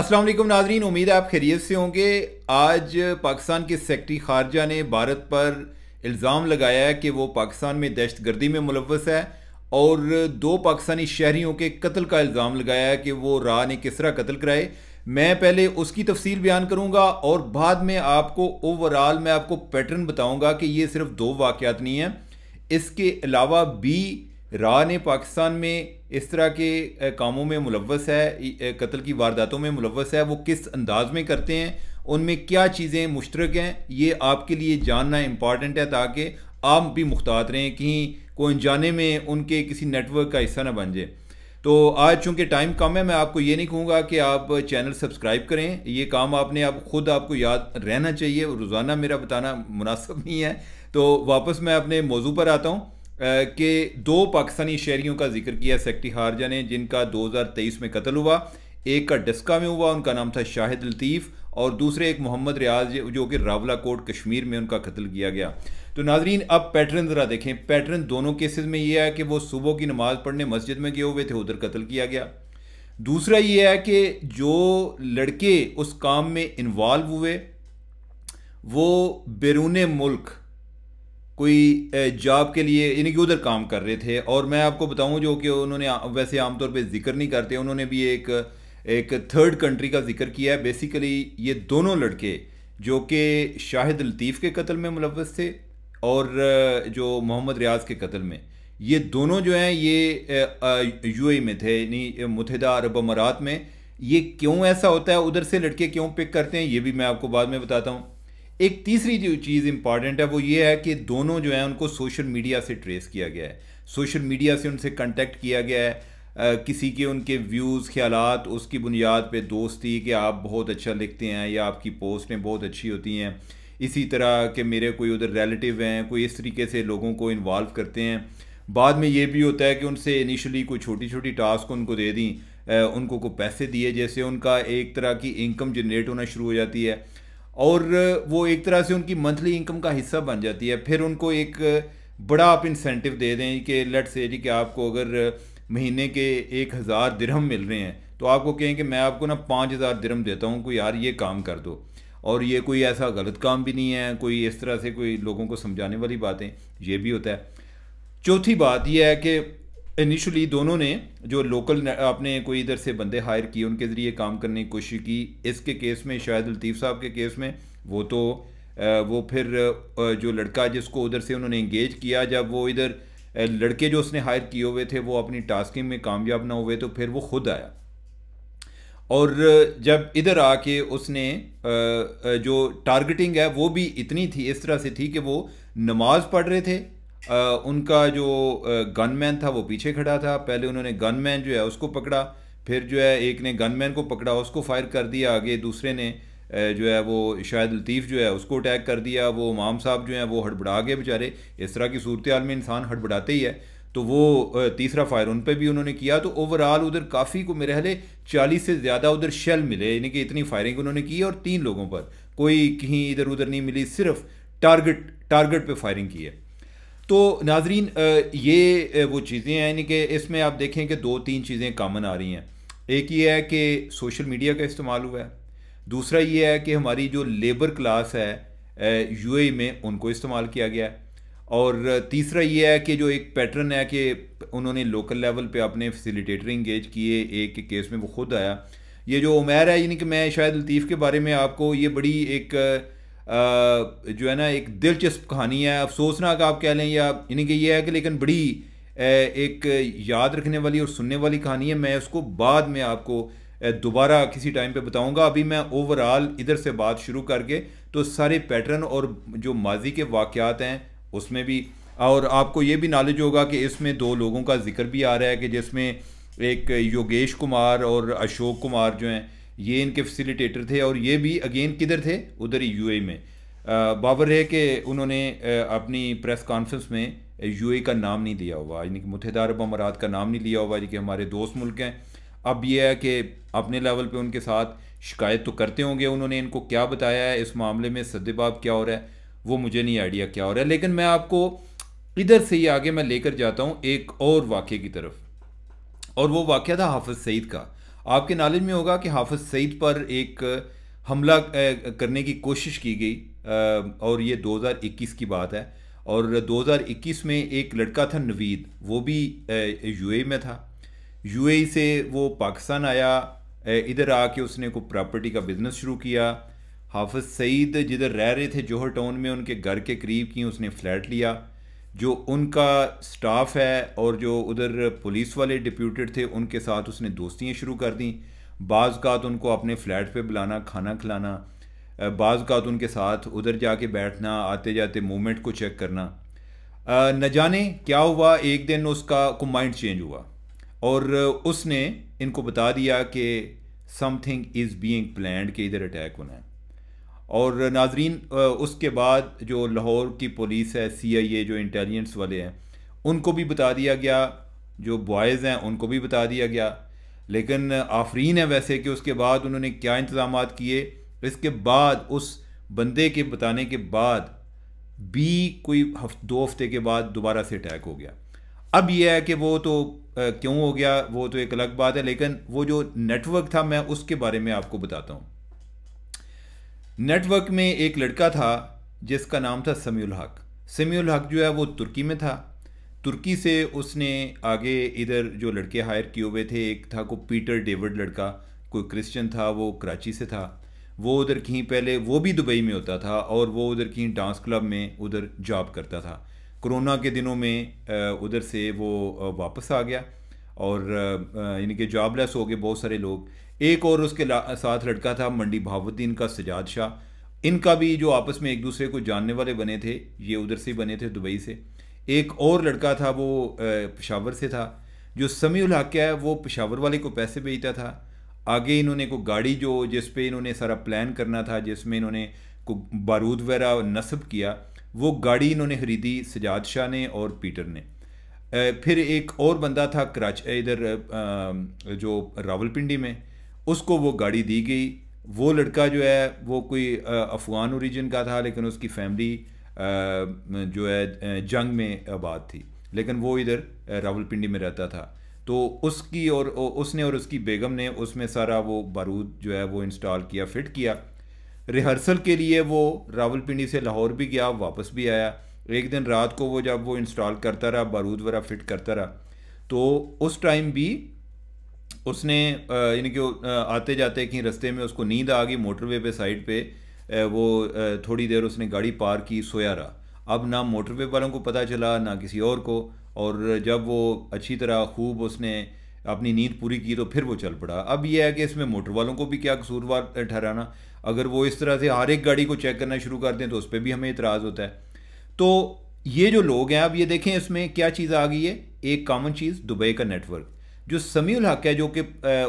असलम नाजरीन उम्मीद है आप खैरियत से होंगे आज पाकिस्तान के सेक्रटरी खारजा ने भारत पर इल्ज़ाम लगाया है कि वो पाकिस्तान में दहशत गर्दी में मुलवस है और दो पाकिस्तानी शहरीों के कत्ल का इल्ज़ाम लगाया है कि वो राह ने किस तरह कत्ल कराए मैं पहले उसकी तफसील बयान करूँगा और बाद में आपको ओवरऑल मैं आपको पैटर्न बताऊँगा कि ये सिर्फ दो वाक़ात नहीं हैं इसके अलावा भी रा ने पाकिस्तान में इस तरह के कामों में मुलवस है कत्ल की वारदातों में मुलवस है वो किस अंदाज में करते हैं उनमें क्या चीज़ें मुश्तरक हैं ये आपके लिए जानना इम्पॉर्टेंट है ताकि आप भी मुख्तात रहें कहीं को अनजाने में उनके किसी नेटवर्क का हिस्सा ना बन जाए तो आज चूँकि टाइम कम है मैं आपको ये नहीं कहूँगा कि आप चैनल सब्सक्राइब करें ये काम आपने आप खुद आपको याद रहना चाहिए रोज़ाना मेरा बताना मुनासब नहीं है तो वापस मैं अपने मौजू पर आता हूँ के दो पाकिस्तानी शहरीों का जिक्र किया सेक्टी हारजा ने जिनका 2023 में कत्ल हुआ एक का डस्का में हुआ उनका नाम था शाहिद लतीफ़ और दूसरे एक मोहम्मद रियाज जो कि रावला कोट कश्मीर में उनका कत्ल किया गया तो नाजरीन अब पैटर्न ज़रा देखें पैटर्न दोनों केसेस में यह है कि वो सुबह की नमाज़ पढ़ने मस्जिद में गए हुए थे उधर कत्ल किया गया दूसरा ये है कि जो लड़के उस काम में इन्वॉल्व हुए वो बैरून मुल्क कोई जॉब के लिए यानी कि उधर काम कर रहे थे और मैं आपको बताऊं जो कि उन्होंने वैसे आमतौर पे जिक्र नहीं करते उन्होंने भी एक एक थर्ड कंट्री का जिक्र किया है बेसिकली ये दोनों लड़के जो कि शाहिद लतीफ़ के कत्ल में मुलवस थे और जो मोहम्मद रियाज के कत्ल में ये दोनों जो हैं ये यू में थे यानी मुतहदा अरब अमारात में ये क्यों ऐसा होता है उधर से लड़के क्यों पिक करते हैं ये भी मैं आपको बाद में बताता हूँ एक तीसरी जो चीज़ इंपॉर्टेंट है वो ये है कि दोनों जो है उनको सोशल मीडिया से ट्रेस किया गया है सोशल मीडिया से उनसे कंटेक्ट किया गया है आ, किसी के उनके व्यूज़ ख्याल उसकी बुनियाद पे दोस्ती कि आप बहुत अच्छा लिखते हैं या आपकी पोस्टें बहुत अच्छी होती हैं इसी तरह के मेरे कोई उधर रिलेटिव हैं कोई इस तरीके से लोगों को इन्वॉल्व करते हैं बाद में ये भी होता है कि उनसे इनिशियली कोई छोटी छोटी टास्क उनको दे दी उनको को पैसे दिए जैसे उनका एक तरह की इनकम जनरेट होना शुरू हो जाती है और वो एक तरह से उनकी मंथली इनकम का हिस्सा बन जाती है फिर उनको एक बड़ा आप इंसेंटिव दे दें कि लेट से जी कि आपको अगर महीने के एक हज़ार दिरहम मिल रहे हैं तो आपको कहें कि मैं आपको ना पाँच हज़ार दिरहम देता हूँ कोई यार ये काम कर दो और ये कोई ऐसा गलत काम भी नहीं है कोई इस तरह से कोई लोगों को समझाने वाली बातें ये भी होता है चौथी बात यह है कि इनिशियली दोनों ने जो लोकल आपने कोई इधर से बंदे हायर किए उनके ज़रिए काम करने की कोशिश की इसके केस में शायद लतीफ़ साहब के केस में वो तो वो फिर जो लड़का जिसको उधर से उन्होंने इंगेज किया जब वो इधर लड़के जो उसने हायर किए हुए थे वो अपनी टास्किंग में कामयाब ना हुए तो फिर वो खुद आया और जब इधर आके उसने जो टारगेटिंग है वो भी इतनी थी इस तरह से थी कि वो नमाज़ पढ़ रहे थे उनका जो गनमैन था वो पीछे खड़ा था पहले उन्होंने गनमैन जो है उसको पकड़ा फिर जो है एक ने गनमैन को पकड़ा उसको फायर कर दिया आगे दूसरे ने जो है वो शायद लतीफ़ जो है उसको अटैक कर दिया वो इमाम साहब जो हैं वो हड़बड़ा गए बेचारे इस तरह की सूरत में इंसान हड़बड़ाते ही है तो वो तीसरा फायर उन पर भी उन्होंने किया तो ओवरऑल उधर काफ़ी को मेरे हले चालीस से ज़्यादा उधर शेल मिले यानी कि इतनी फायरिंग उन्होंने की और तीन लोगों पर कोई कहीं इधर उधर नहीं मिली सिर्फ टारगेट टारगेट पर फायरिंग की है तो नाजरीन ये वो चीज़ें हैं यानी कि इसमें आप देखें कि दो तीन चीज़ें कामन आ रही हैं एक ये है कि सोशल मीडिया का इस्तेमाल हुआ है दूसरा ये है कि हमारी जो लेबर क्लास है यूएई e में उनको इस्तेमाल किया गया है और तीसरा ये है कि जो एक पैटर्न है कि उन्होंने लोकल लेवल पे अपने फैसिलिटेटर इंगेज किए एक के केस में वो खुद आया ये जो उमेर है यानी कि मैं शायद लतीफ़ के बारे में आपको ये बड़ी एक जो है ना एक दिलचस्प कहानी है अफसोसनाक आप कह लें या यानी कि यह है कि लेकिन बड़ी एक याद रखने वाली और सुनने वाली कहानी है मैं उसको बाद में आपको दोबारा किसी टाइम पे बताऊंगा अभी मैं ओवरऑल इधर से बात शुरू करके तो सारे पैटर्न और जो माजी के वाक़ात हैं उसमें भी और आपको ये भी नॉलेज होगा कि इसमें दो लोगों का जिक्र भी आ रहा है कि जिसमें एक योगेश कुमार और अशोक कुमार जो हैं ये इनके फैसिलिटेटर थे और ये भी अगेन किधर थे उधर ही यूएई में बाबर है कि उन्होंने अपनी प्रेस कॉन्फ्रेंस में यूएई का नाम नहीं लिया हुआ यानी कि मुतहदा अरब अमारात का नाम नहीं लिया हुआ यानी कि हमारे दोस्त मुल्क हैं अब यह है कि अपने लेवल पर उनके साथ शिकायत तो करते होंगे उन्होंने इनको क्या बताया है इस मामले में सदबाब क्या हो रहा है वो मुझे नहीं आइडिया क्या हो रहा है लेकिन मैं आपको इधर से ही आगे मैं लेकर जाता हूँ एक और वाक़े की तरफ और वो वाक़ था हाफिज़ सईद का आपके नॉलेज में होगा कि हाफिज़ सईद पर एक हमला करने की कोशिश की गई और ये 2021 की बात है और 2021 में एक लड़का था नवीद वो भी यूएई में था यूएई से वो पाकिस्तान आया इधर आके उसने को प्रॉपर्टी का बिज़नेस शुरू किया हाफिज़ सईद जिधर रह रहे थे जौहर टाउन में उनके घर के करीब की उसने फ्लैट लिया जो उनका स्टाफ है और जो उधर पुलिस वाले डिप्यूटेड थे उनके साथ उसने दोस्तियाँ शुरू कर दी बाज़ का तो उनको अपने फ्लैट पे बुलाना खाना खिलाना बाज़ का तो उनके साथ उधर जाके बैठना आते जाते मूवमेंट को चेक करना न जाने क्या हुआ एक दिन उसका को माइंड चेंज हुआ और उसने इनको बता दिया कि समथिंग इज़ बीइंग प्लैंड के इधर अटैक होना है और नाजरीन उसके बाद जो लाहौर की पुलिस है सी आई ए जो इंटेलिजेंस वाले हैं उनको भी बता दिया गया जो बॉयज़ हैं उनको भी बता दिया गया लेकिन आफरीन है वैसे कि उसके बाद उन्होंने क्या इंतज़ाम किए इसके बाद उस बंदे के बताने के बाद भी कोई हफ, दो हफ्ते के बाद दोबारा से अटैक हो गया अब यह है कि वो तो आ, क्यों हो गया वो तो एक अलग बात है लेकिन वो जो नेटवर्क था मैं उसके बारे में आपको बताता हूँ नेटवर्क में एक लड़का था जिसका नाम था समीउल हक समीउल हक जो है वो तुर्की में था तुर्की से उसने आगे इधर जो लड़के हायर किए हुए थे एक था को पीटर डेविड लड़का कोई क्रिश्चियन था वो कराची से था वो उधर कहीं पहले वो भी दुबई में होता था और वो उधर कहीं डांस क्लब में उधर जॉब करता था कोरोना के दिनों में उधर से वो वापस आ गया और यानी कि जॉबलेस हो गए बहुत सारे लोग एक और उसके साथ लड़का था मंडी भावुद्दीन का सजाद शाह इनका भी जो आपस में एक दूसरे को जानने वाले बने थे ये उधर से बने थे दुबई से एक और लड़का था वो पेशावर से था जो समीउल हक है वो पेशावर वाले को पैसे भेजता था आगे इन्होंने को गाड़ी जो जिस पे इन्होंने सारा प्लान करना था जिसमें इन्होंने को बारूद वगैरह नस्ब किया वो गाड़ी इन्होंने खरीदी सजाद शाह ने और पीटर ने फिर एक और बंदा था कराच इधर जो रावलपिंडी में उसको वो गाड़ी दी गई वो लड़का जो है वो कोई अफगान ओरिजिन का था लेकिन उसकी फैमिली जो है जंग में आबाद थी लेकिन वो इधर रावलपिंडी में रहता था तो उसकी और उसने और उसकी बेगम ने उसमें सारा वो बारूद जो है वो इंस्टॉल किया फिट किया रिहर्सल के लिए वो रावलपिंडी से लाहौर भी गया वापस भी आया एक दिन रात को वो जब वो इंस्टॉल करता रहा बारूद वगैरह फिट करता रहा तो उस टाइम भी उसने यानी कि आते जाते कहीं रस्ते में उसको नींद आ गई मोटरवे पे साइड पे वो थोड़ी देर उसने गाड़ी पार की सोया रहा अब ना मोटरवे वालों को पता चला ना किसी और को और जब वो अच्छी तरह खूब उसने अपनी नींद पूरी की तो फिर वो चल पड़ा अब यह है कि इसमें मोटर वालों को भी क्या कसूरवार ठहराना अगर वो इस तरह से हर एक गाड़ी को चेक करना शुरू कर दें तो उस पर भी हमें इतराज़ होता है तो ये जो लोग हैं अब ये देखें इसमें क्या चीज़ आ गई है एक कॉमन चीज़ दुबई का नेटवर्क जो समी हक है जो कि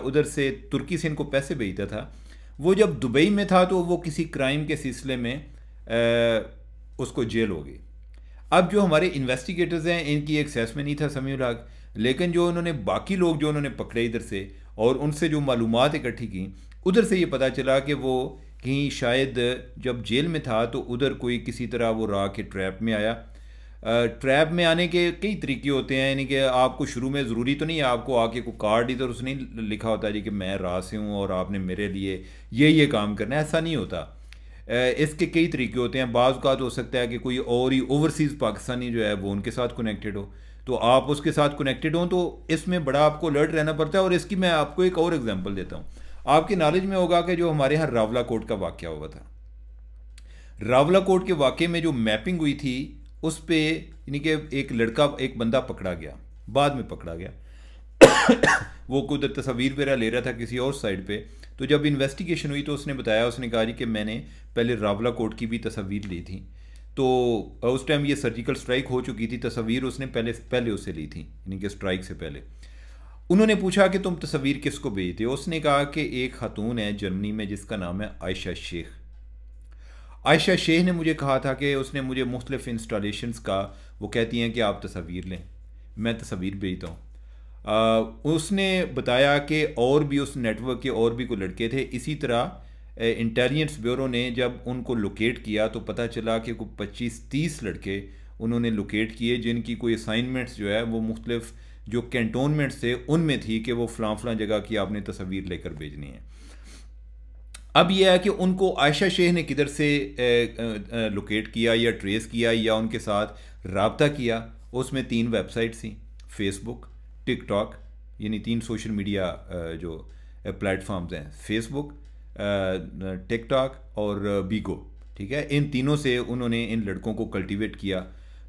उधर से तुर्की से इनको पैसे भेजता था वो जब दुबई में था तो वो किसी क्राइम के सिलसिले में उसको जेल हो गई अब जो हमारे इन्वेस्टिगेटर्स हैं इनकी एक सेस में नहीं था समी हक लेकिन जो उन्होंने बाकी लोग जो उन्होंने पकड़े इधर से और उनसे जो मालूम इकट्ठी की उधर से ये पता चला कि वो कहीं शायद जब जेल में था तो उधर कोई किसी तरह वो राह के ट्रैप में आया ट्रैप में आने के कई तरीके होते हैं यानी कि आपको शुरू में ज़रूरी तो नहीं है आपको आके को कार्ड इधर उसने लिखा होता है जी कि मैं रा से हूँ और आपने मेरे लिए ये ये काम करना है ऐसा नहीं होता इसके कई तरीके होते हैं बाज़ का तो हो सकता है कि कोई और ही ओवरसीज़ पाकिस्तानी जो है वो उनके साथ कनेक्टेड हो तो आप उसके साथ कनेक्टेड हों तो इसमें बड़ा आपको अलर्ट रहना पड़ता है और इसकी मैं आपको एक और एग्जाम्पल देता हूँ आपके नॉलेज में होगा कि जो हमारे यहाँ रावला कोट का वाक्य हुआ था रावला कोट के वाक्य में जो मैपिंग हुई थी उस पर यानी कि एक लड़का एक बंदा पकड़ा गया बाद में पकड़ा गया वो कुछ तस्वीर वगैरह ले रहा था किसी और साइड पे तो जब इन्वेस्टिगेशन हुई तो उसने बताया उसने कहा जी कि मैंने पहले रावला कोट की भी तस्वीर ली थी तो उस टाइम ये सर्जिकल स्ट्राइक हो चुकी थी तस्वीर उसने पहले पहले उसे ली थी यानी कि स्ट्राइक से पहले उन्होंने पूछा कि तुम तस्वीर किसको भेजते हो उसने कहा कि एक खातून है जर्मनी में जिसका नाम है आयशा शेख आयशा शेख ने मुझे कहा था कि उसने मुझे मुख्तलिफ इंस्टॉलेशन का वो कहती हैं कि आप तस्वीर लें मैं तस्वीर भेजता हूँ उसने बताया कि और भी उस नेटवर्क के और भी कोई लड़के थे इसी तरह इंटेलिजेंस ब्यूरो ने जब उनको लोकेट किया तो पता चला कि कोई पच्चीस तीस लड़के उन्होंने लोकेट किए जिनकी कोई असाइनमेंट्स जो है वो मुख्तलिफ जो कैंटोनमेंट्स थे उनमें थी कि वो फ़लाँ फलां जगह की आपने तस्वीर लेकर भेजनी है अब यह है कि उनको आयशा शेह ने किधर से लोकेट किया या ट्रेस किया या उनके साथ रबता किया उसमें तीन वेबसाइट थी फेसबुक टिकटॉक यानी तीन सोशल मीडिया जो प्लेटफॉर्म्स हैं फेसबुक टिकटॉक और बीगो ठीक है इन तीनों से उन्होंने इन लड़कों को कल्टीवेट किया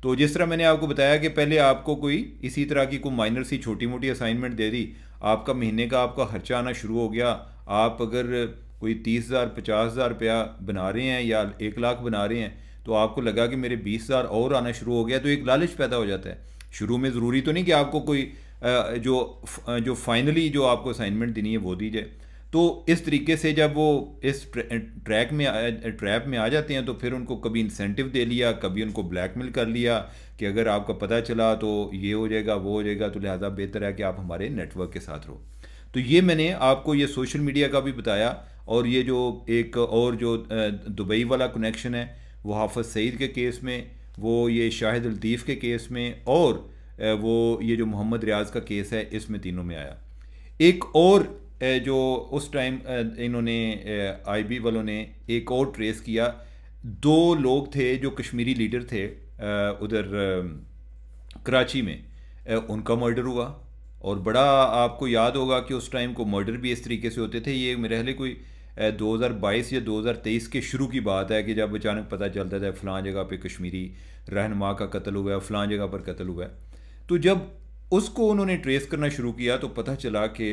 तो जिस तरह मैंने आपको बताया कि पहले आपको कोई इसी तरह की कोई माइनर सी छोटी मोटी असाइनमेंट दे दी आपका महीने का आपका खर्चा आना शुरू हो गया आप अगर कोई तीस हज़ार पचास हज़ार रुपया बना रहे हैं या एक लाख बना रहे हैं तो आपको लगा कि मेरे बीस हज़ार और आना शुरू हो गया तो एक लालच पैदा हो जाता है शुरू में ज़रूरी तो नहीं कि आपको कोई जो जो फाइनली जो आपको असाइनमेंट देनी है वो दी जाए तो इस तरीके से जब वो इस ट्रैक में ट्रैप में आ जाते हैं तो फिर उनको कभी इंसेंटिव दे लिया कभी उनको ब्लैकमेल कर लिया कि अगर आपका पता चला तो ये हो जाएगा वो हो जाएगा तो लिहाजा बेहतर है कि आप हमारे नेटवर्क के साथ रहो तो ये मैंने आपको ये सोशल मीडिया का भी बताया और ये जो एक और जो दुबई वाला कनेक्शन है वो हाफज सईद के केस में वो ये शाहिद लतीफ़ के केस में और वो ये जो मोहम्मद रियाज का केस है इसमें तीनों में आया एक और जो उस टाइम इन्होंने आईबी वालों ने एक और ट्रेस किया दो लोग थे जो कश्मीरी लीडर थे उधर कराची में उनका मर्डर हुआ और बड़ा आपको याद होगा कि उस टाइम को मर्डर भी इस तरीके से होते थे ये मेरे ख्याल कोई 2022 या 2023 के शुरू की बात है कि जब अचानक पता चलता था फलां जगह पे कश्मीरी रहनमा का कत्ल हुआ है फलां जगह पर कत्ल हुआ है तो जब उसको उन्होंने ट्रेस करना शुरू किया तो पता चला कि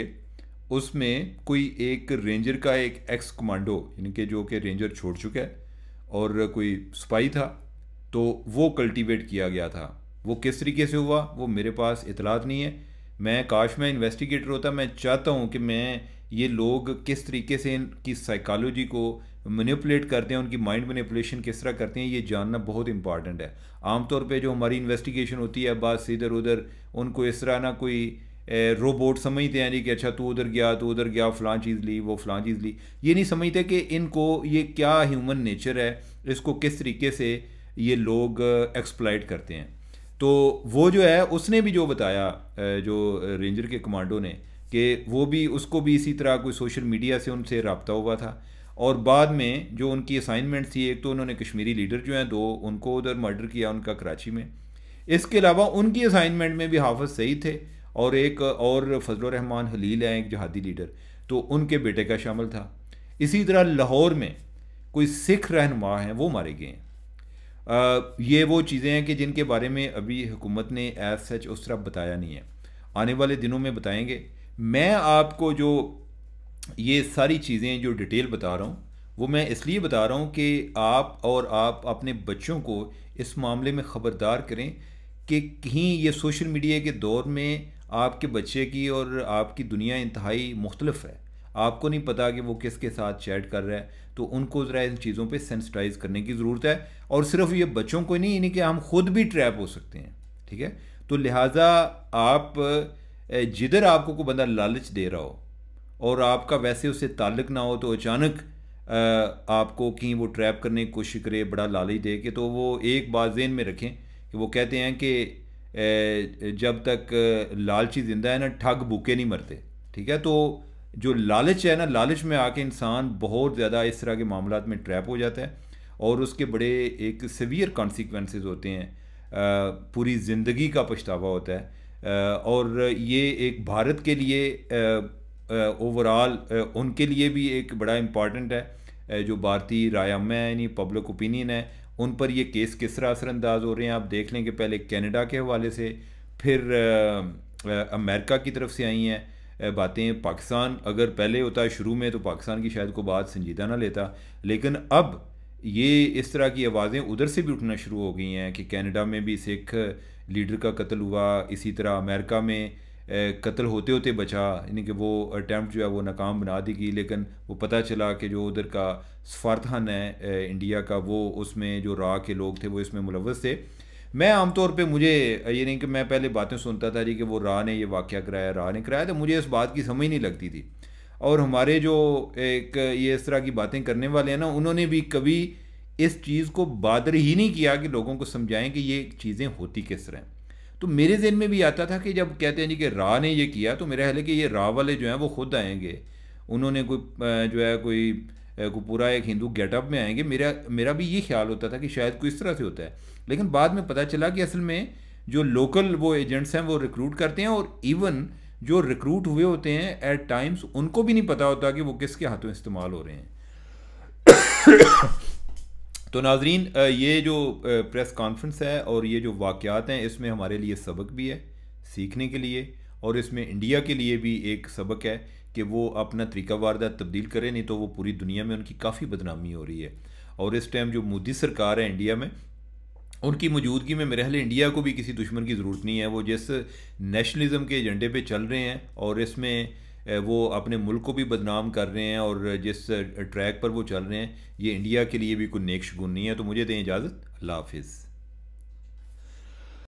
उसमें कोई एक रेंजर का एक एक्स कमांडो यानी कि जो कि रेंजर छोड़ चुका है और कोई स्पाई था तो वो कल्टीवेट किया गया था वो किस तरीके से हुआ वो मेरे पास इतलात नहीं है मैं काश मैं इन्वेस्टिगेटर होता मैं चाहता हूँ कि मैं ये लोग किस तरीके से इनकी साइकालोजी को मैनिपुलेट करते हैं उनकी माइंड मैनिपुलेशन किस तरह करते हैं ये जानना बहुत इंपॉर्टेंट है आमतौर पे जो हमारी इन्वेस्टिगेशन होती है बस इधर उधर उनको इस तरह ना कोई रोबोट समझते हैं जी कि अच्छा तू उधर गया तू उधर गया फ़लाँ चीज़ ली वो फ़लाँ चीज़ ली ये नहीं समझते कि इनको ये क्या ह्यूमन नेचर है इसको किस तरीके से ये लोग एक्सप्लाइट करते हैं तो वो जो है उसने भी जो बताया जो रेंजर के कमांडो ने कि वो भी उसको भी इसी तरह कोई सोशल मीडिया से उनसे रबता हुआ था और बाद में जो उनकी असाइनमेंट थी एक तो उन्होंने कश्मीरी लीडर जो हैं दो उनको उधर मर्डर किया उनका कराची में इसके अलावा उनकी असाइनमेंट में भी हाफज सही थे और एक और फजल रहमान हलील हैं एक जहादी लीडर तो उनके बेटे का शामिल था इसी तरह लाहौर में कोई सिख रहनमा हैं वो मारे गए हैं ये वो चीज़ें हैं कि जिनके बारे में अभी हुकूमत ने एज सच उस तरह बताया नहीं है आने वाले दिनों में बताएंगे मैं आपको जो ये सारी चीज़ें जो डिटेल बता रहा हूँ वो मैं इसलिए बता रहा हूँ कि आप और आप अपने बच्चों को इस मामले में ख़बरदार करें कि कहीं ये सोशल मीडिया के दौर में आपके बच्चे की और आपकी दुनिया इंतहाई मुख्तलफ है आपको नहीं पता कि वो किसके साथ चैट कर रहा है तो उनको ज़रा इन चीज़ों पे सेंसिटाइज करने की ज़रूरत है और सिर्फ ये बच्चों को नहीं यानी कि हम खुद भी ट्रैप हो सकते हैं ठीक है तो लिहाजा आप जिधर आपको को बंदा लालच दे रहा हो और आपका वैसे उससे ताल्लुक ना हो तो अचानक आपको कहीं वो ट्रैप करने की कोशिश करे बड़ा लालच दे के तो वो एक बात जेन में रखें कि वो कहते हैं कि जब तक लालची ज़िंदा है ना ठग भूखे नहीं मरते ठीक है तो जो लालच है ना लालच में आके इंसान बहुत ज़्यादा इस तरह के मामला में ट्रैप हो जाता है और उसके बड़े एक सवियर कॉन्सिक्वेंस होते हैं पूरी ज़िंदगी का पछतावा होता है और ये एक भारत के लिए ओवरऑल उनके लिए भी एक बड़ा इम्पॉर्टेंट है जो भारतीय रायमा है यानी पब्लिक ओपिनियन है उन पर ये केस किस तरह असरअंदाज हो रहे हैं आप देख लें कि पहले कैनेडा के हवाले से फिर अमेरिका की तरफ से आई हैं बातें पाकिस्तान अगर पहले होता शुरू में तो पाकिस्तान की शायद को बात संजीदा ना लेता लेकिन अब ये इस तरह की आवाज़ें उधर से भी उठना शुरू हो गई हैं कि कनाडा में भी सिख लीडर का कत्ल हुआ इसी तरह अमेरिका में कत्ल होते होते बचा यानी कि वो अटैम्प्ट जो है वो नाकाम बना दी गई लेकिन वो पता चला कि जो उधर का सफारथान है इंडिया का वो उसमें जो रा के लोग थे वो इसमें मुलवस थे मैं आमतौर पे मुझे ये नहीं कि मैं पहले बातें सुनता था जी कि वो राह ने ये वाक्य कराया राह ने कराया तो मुझे इस बात की समझ नहीं लगती थी और हमारे जो एक ये इस तरह की बातें करने वाले हैं ना उन्होंने भी कभी इस चीज़ को बादर ही नहीं किया कि लोगों को समझाएं कि ये चीज़ें होती किस तरह तो मेरे जहन में भी आता था कि जब कहते हैं जी कि राह ने ये किया तो मेरा ख्याल है कि ये राह वाले जो हैं वो खुद आएंगे उन्होंने कोई जो है कोई को पूरा एक हिंदू गेटअप में आएंगे मेरा मेरा भी ये ख्याल होता था कि शायद कोई इस तरह से होता है लेकिन बाद में पता चला कि असल में जो लोकल वो एजेंट्स हैं वो रिक्रूट करते हैं और इवन जो रिक्रूट हुए होते हैं एट टाइम्स उनको भी नहीं पता होता कि वो किसके हाथों इस्तेमाल हो रहे हैं तो नाजरीन ये जो प्रेस कॉन्फ्रेंस है और ये जो वाक़ हैं इसमें हमारे लिए सबक भी है सीखने के लिए और इसमें इंडिया के लिए भी एक सबक है कि वो अपना तरीका वारदात तब्दील करें नहीं तो वो पूरी दुनिया में उनकी काफ़ी बदनामी हो रही है और इस टाइम जो मोदी सरकार है इंडिया में उनकी मौजूदगी में मेरे हाल इंडिया को भी किसी दुश्मन की ज़रूरत नहीं है वो जिस नेशनलिज़म के एजेंडे पे चल रहे हैं और इसमें वो अपने मुल्क को भी बदनाम कर रहे हैं और जिस ट्रैक पर वो चल रहे हैं ये इंडिया के लिए भी कोई नेक शगुन नहीं है तो मुझे दें इजाज़त अल्लाह हाफिज़